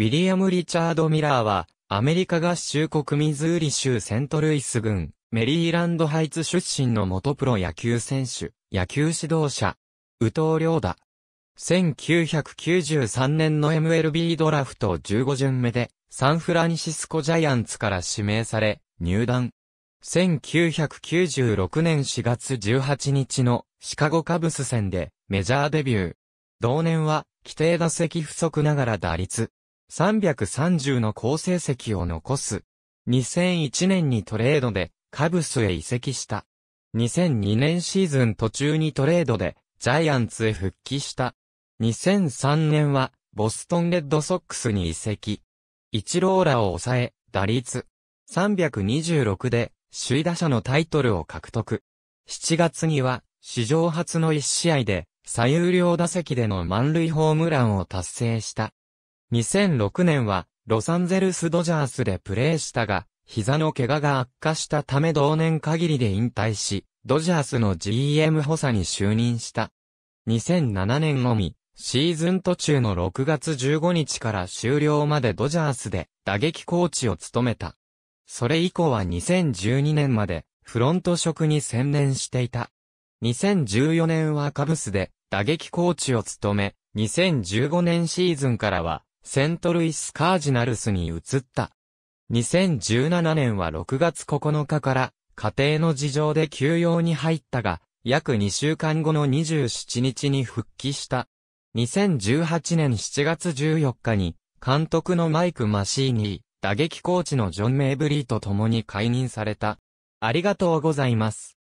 ウィリアム・リチャード・ミラーは、アメリカ合衆国ミズーリ州セントルイス郡、メリーランドハイツ出身の元プロ野球選手、野球指導者、宇藤良だ。1993年の MLB ドラフト15巡目で、サンフランシスコジャイアンツから指名され、入団。1996年4月18日のシカゴカブス戦でメジャーデビュー。同年は規定打席不足ながら打率330の好成績を残す。2001年にトレードでカブスへ移籍した。2002年シーズン途中にトレードでジャイアンツへ復帰した。2003年はボストンレッドソックスに移籍。一ローラを抑え、打率326で首位打者のタイトルを獲得。7月には史上初の1試合で最有料打席での満塁ホームランを達成した。2006年は、ロサンゼルスドジャースでプレーしたが、膝の怪我が悪化したため同年限りで引退し、ドジャースの GM 補佐に就任した。2007年のみ、シーズン途中の6月15日から終了までドジャースで打撃コーチを務めた。それ以降は2012年までフロント職に専念していた。2014年はカブスで打撃コーチを務め、2015年シーズンからはセントルイス・カージナルスに移った。2017年は6月9日から家庭の事情で休養に入ったが、約2週間後の27日に復帰した。2018年7月14日に、監督のマイク・マシーニー、打撃コーチのジョン・メイブリーと共に解任された。ありがとうございます。